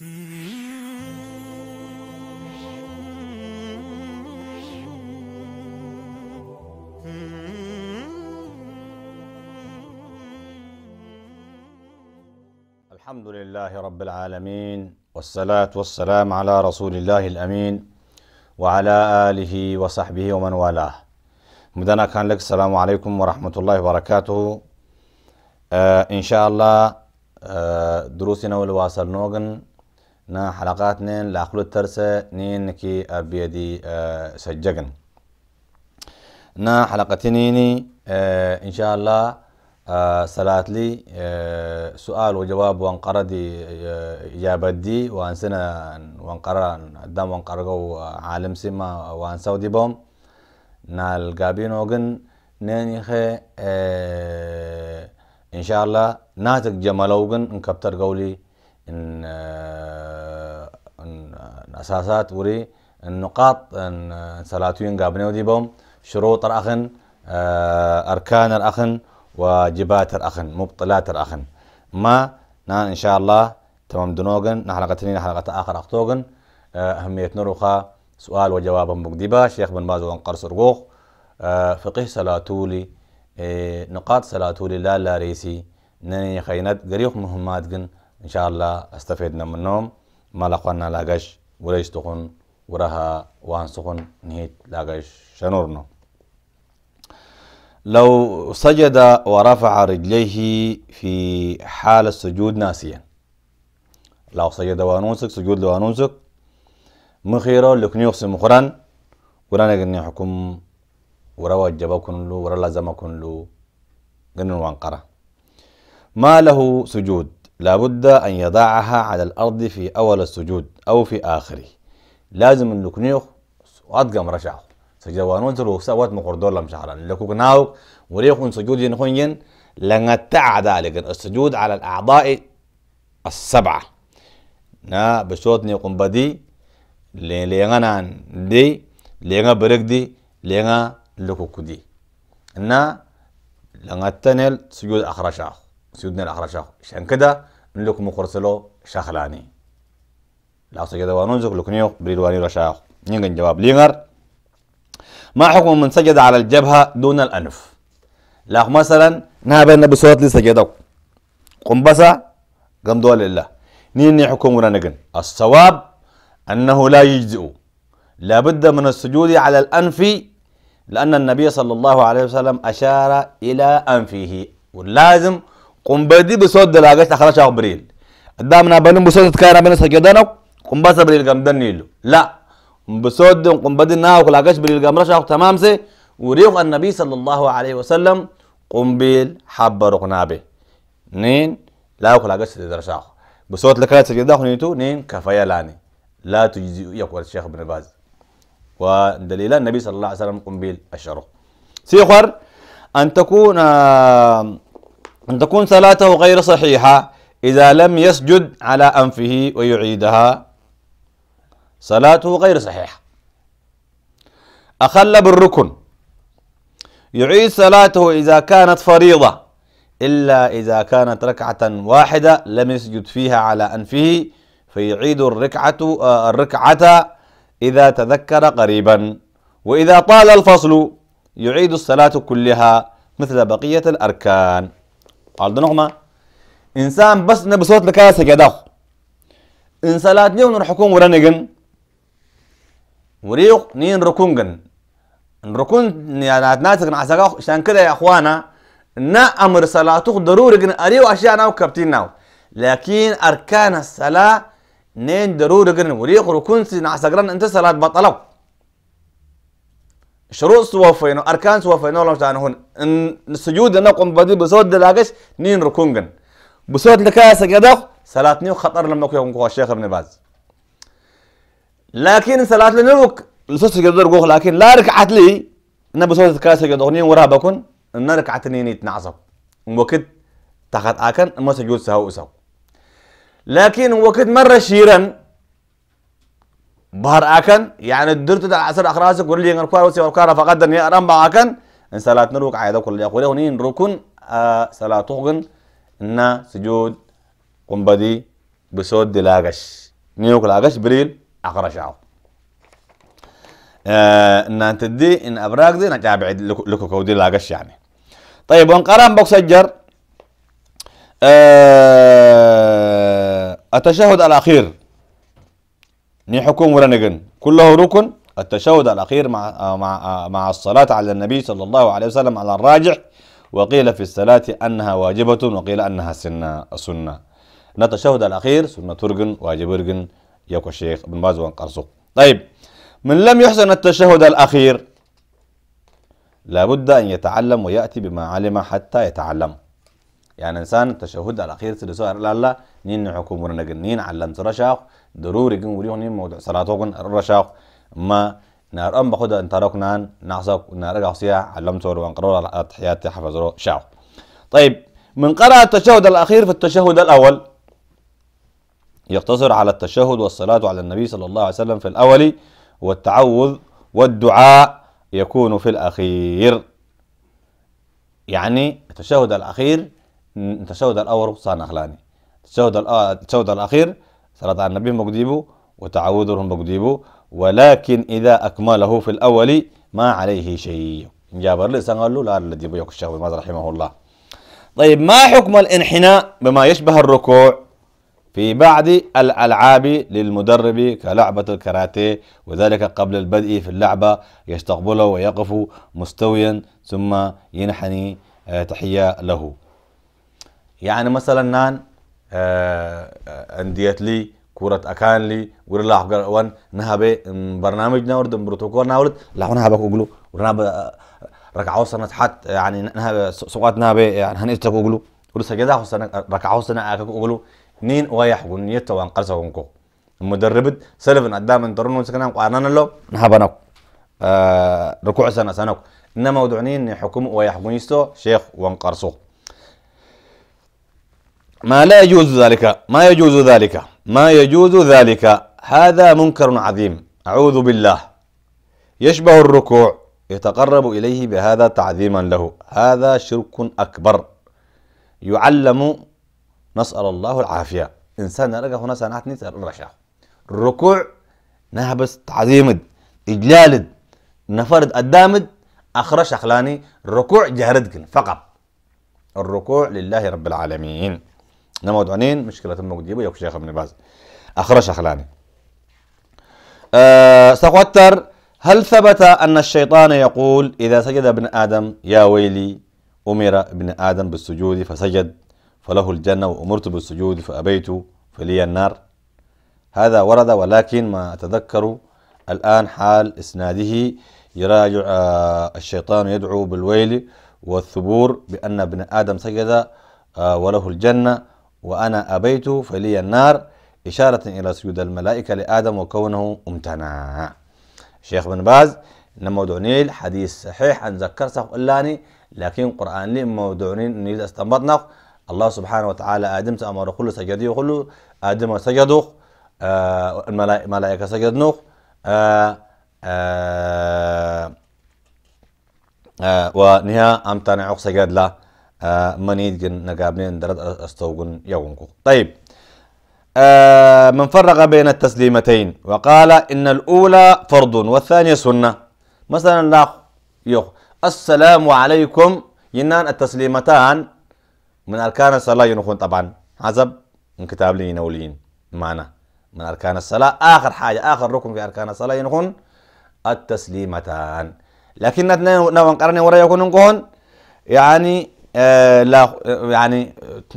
الحمد لله رب العالمين والصلاة والسلام على رسول الله الأمين وعلى آله وصحبه ومن والاه مدنا كان لك السلام عليكم ورحمة الله وبركاته آه إن شاء الله آه دروسنا والواصل نوغن نا حلقات نين لاخلو الترسة نين نكي أبيدي أه سجقن نا حلقة نيني آه، إن شاء الله أه لي آه، سؤال وجواب وانقردي آه، إجابة دي وانسنا وانقرا دام وانقرقو عالم سما وانساو دي بوم نا القابين وقن نين يخي إن شاء الله ناتك إن انكبتر قولي إن اساسات وري النقاط سلاتوين قابني وديبهم شروط الاخن آه، اركان الاخن وجبات الاخن مبطلات الاخن ما نان ان شاء الله تمام دنوغن نحلقة تنين حلقة اخر اختوغن آه، اهمية نروخا سؤال وجواب مقدبة شيخ بن باز وانقرص رقوخ آه، فقه سلاتولي نقاط سلاتولي لا لا ريسي نني خينات قريخ مهمات ان شاء الله استفدنا منهم ما لقوانا لاقش وليش تكون وراها وان سكون نهيت لاقش شنورنو لو سجد ورفع رجليه في حال السجود ناسيا لو سجد وانوسك سجود لوانوسك مخيرو يخص مخران ورانا قلنا حكم ورا وجبا كنلو ورا لازم كنلو قلنا وانقرا ما له سجود لابد أن يضعها على الأرض في أول السجود أو في آخره لازم نكنيه وأتقم رشعه سجوانون سلو سوات مقردور لم شعران لكوك ناوك ان سجود ينخين لنتع ذلك السجود على الأعضاء السبعة نا بشوت نيقوم بدي ليغانا دي ليغا برق دي ليغا لكوك دي نا لنتنل سجود سجود سجودنا أخرشاخ عشان كده نلكم قرسلو شخلاني لا سجد وانونزك لكنيو بريد وانيو رشاخ نيجن جواب لينغر ما حكم من سجد على الجبهة دون الأنف لا مثلا نابا النبي صوت لي سجدو قنبسة قم دول الله نيني حكمنا نقن الصواب أنه لا يجزئ لا بد من السجود على الأنف لأن النبي صلى الله عليه وسلم أشار إلى أنفه ولازم قنبدي بصوت دلاغش أخرج أخبريل قدامنا بنم بصوت كان بين سجدنا بس بريل قم دنيلو لا بصوت قم بدي ناو كلاغش بريل قم رشاق تمام سي وريق النبي صلى الله عليه وسلم بيل حب رقنابه نين لا كلاغش تدرشاق بصوت لكارا سجدنا خنيتو نين كفاية لاني لا تجزئ يقول الشيخ ابن باز ودليل النبي صلى الله عليه وسلم بيل الشرق سيخر أن تكون آه أن تكون صلاته غير صحيحة إذا لم يسجد على أنفه ويعيدها صلاته غير صحيحة أخل بالركن يعيد صلاته إذا كانت فريضة إلا إذا كانت ركعة واحدة لم يسجد فيها على أنفه فيعيد الركعة آه، الركعة إذا تذكر قريبا وإذا طال الفصل يعيد الصلاة كلها مثل بقية الأركان قال نغمة إنسان بس نبصوت لكايا سجداخ إنسالات نيو نرحكون ورنجن وريق نين ركونجن نركون يعني ناتك نعسقاخ عشان كده يا إخوانا نا أمر صلاتك ضروري جن أريو أشياء ناو كابتن ناو لكن أركان الصلاة نين ضروري جن وريق ركون نعسقران أنت صلاة بطلوا شروط سوافينو أركان سوافينو لو شان هون إن السجود نقوم بدي بسود لاجش نين ركونجن بسود لكاسة جدخ صلاة نيو خطر لما كو يوم الشيخ ابن باز لكن صلاة لنوك لسوس جدر جوخ لكن لا ركعة لي إن بسود كاسة جدخ نين وراها بكون إن ركعة نين يتنعصب وقت تخت أكن ما سجود سهو سهو لكن وقت مرة شيرا بهر أكن يعني الدرت ده عسر أخراسك قول لي الكوار وسي وكارا فقد أن يأرم بعكن إن صلاة نروك عيدا كل يقول هني نروكن آه صلاة تغن إن سجود قم بدي بسود دلاغش نيوك لاغش بريل أقرشاو آه إن تدي إن أبراك دي نتابع لكو كودي لاغش يعني طيب وانقرام بوكسجر آه التشهد الأخير ني حكم ولا نجن كله ركن التشهد الأخير مع مع مع الصلاة على النبي صلى الله عليه وسلم على الراجح وقيل في الصلاة أنها واجبة وقيل أنها سنة سنة نتشهد الأخير سنة ترجن واجب رجن يكو الشيخ ابن باز وانقرصق طيب من لم يحسن التشهد الأخير لابد أن يتعلم ويأتي بما علم حتى يتعلم يعني انسان التشهد الاخير سدسو لالا نين حكومة ورنجن نين علمت رشاق ضروري جن وريهم نين موضوع صلاتكم الرشاق ما نار ام بخد ان تركنا نعصب نار غصيا علمت وان قرار التحيات حفظوا شاق طيب من قرأ التشهد الاخير في التشهد الاول يقتصر على التشهد والصلاة على النبي صلى الله عليه وسلم في الأول والتعوذ والدعاء يكون في الأخير يعني التشهد الأخير تشهد الأول صان أخلاني تجاوز التجاوز الأخير صلاة على النبي مقديبو وتعوذهم مقديبو ولكن إذا أكمله في الأول ما عليه شيء جابر لسان قال له لا الذي يبيك الشهوة ما رحمه الله طيب ما حكم الانحناء بما يشبه الركوع في بعض الألعاب للمدرب كلعبة الكاراتيه وذلك قبل البدء في اللعبة يستقبله ويقف مستويا ثم ينحني آه، تحية له يعني مثلا نان آه، آه، انديت لي كرة أكان لي ورا لا حقر وان نهبة برنامجنا ورد بروتوكول ورد لا هون هبك وقلو ورنا آه، ركعوا سنة حت يعني نهبة سقط نهبة يعني هنيتك وقلو ورسا سجدة سنة ركعوا سنة أكك وقلو نين ويح ونيت وان قرص ونكو مدربت سلفن قدام انترون وسكنا وانا نلو نهبناك آه ركوع سنة سنة إنما ودعنين حكم ويا ويحكم يستو شيخ وان وانقرصوه ما لا يجوز ذلك ما يجوز ذلك ما يجوز ذلك هذا منكر عظيم أعوذ بالله يشبه الركوع يتقرب إليه بهذا تعظيما له هذا شرك أكبر يعلم نسأل الله العافية إنسان رجع هنا سنعتني رشا الركوع نهبس تعظيم إجلال نفرد قدامد أخرش أخلاني الركوع جهردك فقط الركوع لله رب العالمين نمود عنين مشكلة الموجودة يوك شيخ ابن باز أخرج أخلاني أه هل ثبت أن الشيطان يقول إذا سجد ابن آدم يا ويلي أمر ابن آدم بالسجود فسجد فله الجنة وأمرت بالسجود فأبيت فلي النار هذا ورد ولكن ما أتذكر الآن حال إسناده يراجع آه، الشيطان يدعو بالويل والثبور بأن ابن آدم سجد آه، وله الجنة وأنا أبيت فلي النار إشارة إلى سجود الملائكة لآدم وكونه امتنع شيخ بن باز نموضوع نيل حديث صحيح أن ذكرته قلاني لكن قرآن لي موضوع نيل استنبطنا الله سبحانه وتعالى آدم أمر كل سجدي وكل آدم سجدوا آه الملائكة سجدنا آه آه آه ونها أمتنع سجد له آه، جن نقابنين درد أستوغن يوغنكو طيب آه، من فرق بين التسليمتين وقال إن الأولى فرض والثانية سنة مثلا لا يخ السلام عليكم ينان التسليمتان من أركان الصلاة ينخون طبعا حسب من كتاب لي نولين معنا من أركان الصلاة آخر حاجة آخر ركن في أركان الصلاة ينخون التسليمتان لكن نتنا نوان قرن ورا يكون يعني آه، لا آه، يعني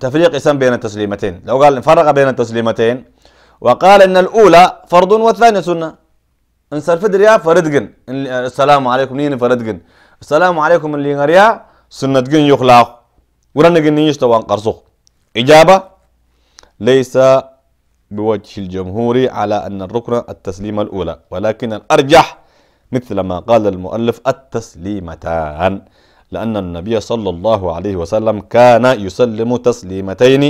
تفريق اسم بين التسليمتين لو قال فرق بين التسليمتين وقال ان الاولى فرض والثانيه سنه ان سرفدريا آه، فردقن السلام عليكم نين فردقن السلام عليكم اللي غريا سنة جن يخلاق ورنقن يشتوان قرصوخ إجابة ليس بوجه الجمهور على أن الركن التسليمة الأولى ولكن الأرجح مثل ما قال المؤلف التسليمتان لأن النبي صلى الله عليه وسلم كان يسلم تسليمتين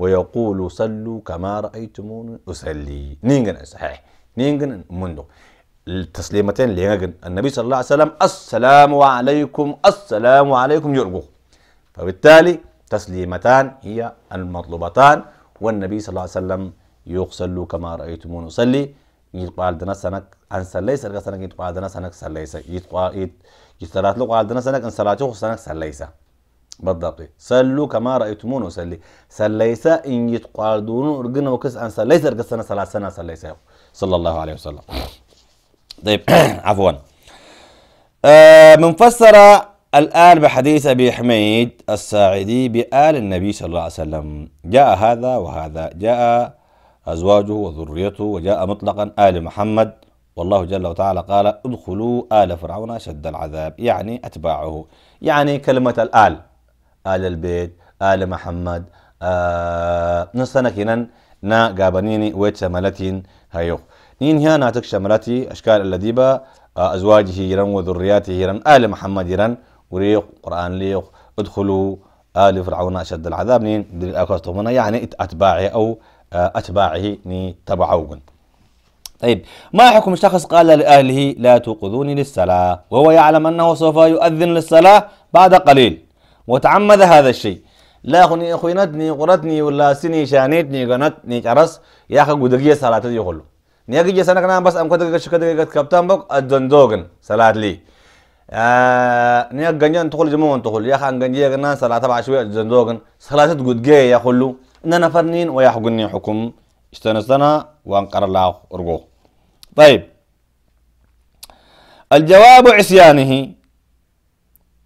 ويقول صلوا كما رأيتمون أسلي نينغن صحيح نينغن منذ التسليمتين لينغن النبي صلى الله عليه وسلم السلام عليكم السلام عليكم يرجو فبالتالي تسليمتان هي المطلوبتان والنبي صلى الله عليه وسلم يصلوا كما رأيتمون أسلي يقال دنا سنك أنسليس أرجع سنك يتقوا عدنا سنك سليسة يتقوا يت يتسلات لقع دنا سنك أنسلاته سنك سليسة بالضبط سلوا كما رأيتمون سلي سليسة إن يتقوا دون رجنا وكس أنسليس أرجع سنة سلا سنة سليسة صلى الله عليه وسلم طيب عفوا آه منفسرة الآن بحديث أبي حميد الساعدي بآل النبي صلى الله عليه وسلم جاء هذا وهذا جاء أزواجه وذريته وجاء مطلقا آل محمد والله جل وتعالى قال ادخلوا آل فرعون أشد العذاب يعني أتباعه يعني كلمة الآل آل البيت آل محمد آه نصنا كنا نا قابنيني ويت شملتين هيو نين هنا تك شملتي أشكال الذي با آه، أزواجه يرن وذرياته يرن آل محمد يرن وريق قرآن ليق ادخلوا آل فرعون أشد العذاب نين دل يعني أتباعه أو آه، أتباعه ني تبعوهن طيب ما حكم شخص قال لأهله لا توقظوني للصلاة وهو يعلم أنه سوف يؤذن للصلاة بعد قليل وتعمد هذا الشيء لا أخني أخينتني قرتني ولا سني شانيتني قنتني كرس يا أخي قدقية صلاة يقول نيجي سنة كنام بس أم كده كده كده كابتن بق الدندوغن صلاة لي آه نيجي جنجان تقول جمون تقول يا أخي جنجية كنا صلاة بعشوية شوية الدندوغن صلاة تقول يا خلو إن أنا فرنين ويا حقني حكم استنستنا وانقر الله أرجو طيب الجواب عصيانه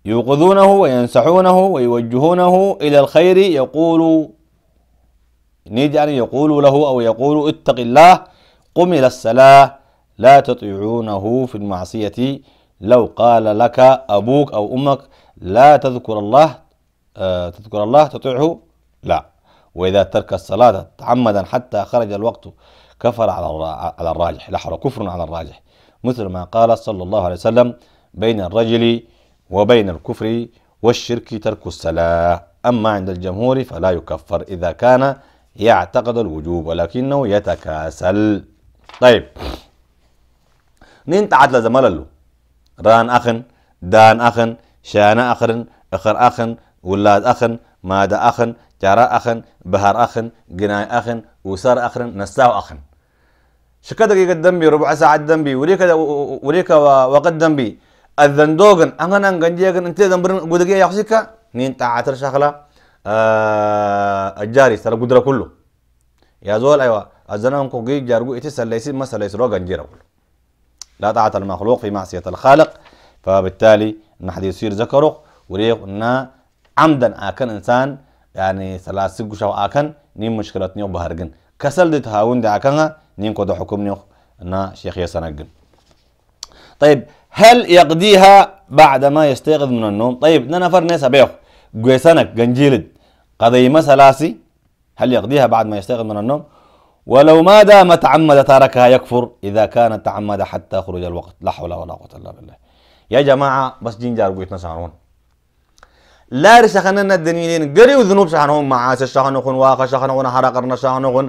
يوقظونه وينصحونه ويوجهونه إلى الخير يقول نيجي يعني يقول له أو يقول اتق الله قم إلى الصلاة لا تطيعونه في المعصية لو قال لك أبوك أو أمك لا تذكر الله آه، تذكر الله تطيعه لا وإذا ترك الصلاة تعمدا حتى خرج الوقت كفر على الراجح لحر كفر على الراجح مثل ما قال صلى الله عليه وسلم بين الرجل وبين الكفر والشرك ترك الصلاة أما عند الجمهور فلا يكفر إذا كان يعتقد الوجوب ولكنه يتكاسل طيب نين تعد له ران أخن دان أخن شان أخر أخر أخن ولاد أخن ماذا أخن جرا أخن بهر أخن جناي أخن وسار أخن نستاو أخن شكا دقيقة دنبي ربع ساعة دنبي وليك وليك وقت دنبي الذندوغن أنا أنجنجيغن أنت دنبرن قدقية يحسيكا نين تعاتر شغلة آه الجاري سر قدرة كله يا زول أيوة الزنان كوكي جارجو إتي الليسي ما سليس روغن جيرا كله لا طاعة المخلوق في معصية الخالق فبالتالي نحدي يصير ذكره وريق نا عمدا اكن انسان يعني ثلاثة أو اكن نيم مشكلة نيو بهرجن كسل ده تهاون ده اكنها نيم كودو حكم نيو نا شيخ يسنجن طيب هل يقضيها بعد ما يستيقظ من النوم طيب نفر ناس ابيخ جيسنك جنجيلد قضي مسلاسي هل يقضيها بعد ما يستيقظ من النوم ولو ما دام تعمد تركها يكفر إذا كان تعمد حتى خروج الوقت لا حول ولا قوة إلا بالله يا جماعة بس جنجار قلت نسعرون لا رشخنا ندنيين غري وذنوب شخنهم معاش شخنخن واقع شخنخن شخن شخنخن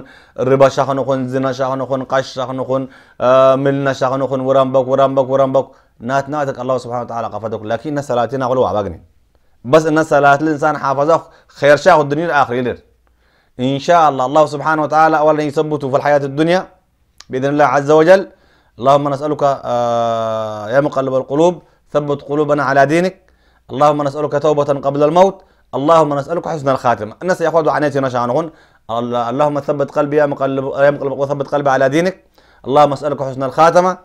ربا شخن شخنخن زنا شخن شخنخن قش شخن آه ملنا شخن ورم بك ورم بك ورم بك نات ناتك الله سبحانه وتعالى قفدك لكن صلاتنا غلو عبقني بس ان صلاة الانسان حافظه خير شاخ الدنيا الاخر يدر ان شاء الله الله سبحانه وتعالى اولا يثبته في الحياة الدنيا باذن الله عز وجل اللهم نسألك آه، يا مقلب القلوب ثبت قلوبنا على دينك اللهم نسألك توبة قبل الموت اللهم نسألك حسن الخاتمة الناس يأخذوا عنيتي نشانهن اللهم ثبت قلبي يا مقلب يا مقلب وثبت قلبي على دينك اللهم أسألك حسن الخاتمة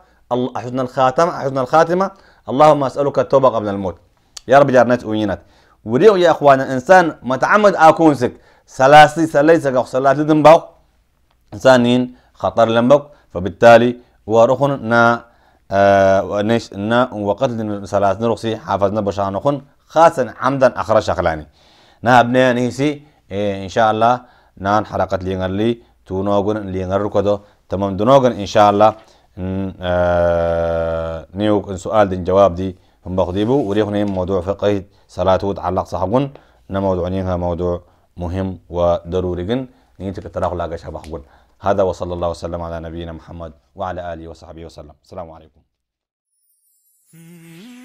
حسن الخاتمة حسن الخاتمة اللهم أسألك التوبة قبل الموت يا رب رنات أوينات وريو يا إخوانا إنسان متعمد أكونسك سلاسي سليسك أو سلاسي دنباو إنسانين خطر لنبوك فبالتالي ورخنا نا وقتل سلاس نرخسي حافظنا خون خاصا عمدا اخر شخلاني نا ابني نيسي إيه، إن شاء الله نان حلقة لينغر لي تونوغن لينغر تمام دونوغن إن شاء الله آه، نيوك سؤال دين جواب دي هم بخديبو وريخني موضوع فقه صلاة وتعلق صحبون نموضوع نيها موضوع مهم وضروري جن نيتك تراخ لاقش بخبون هذا وصلى الله وسلم على نبينا محمد وعلى آله وصحبه وسلم السلام عليكم hmm.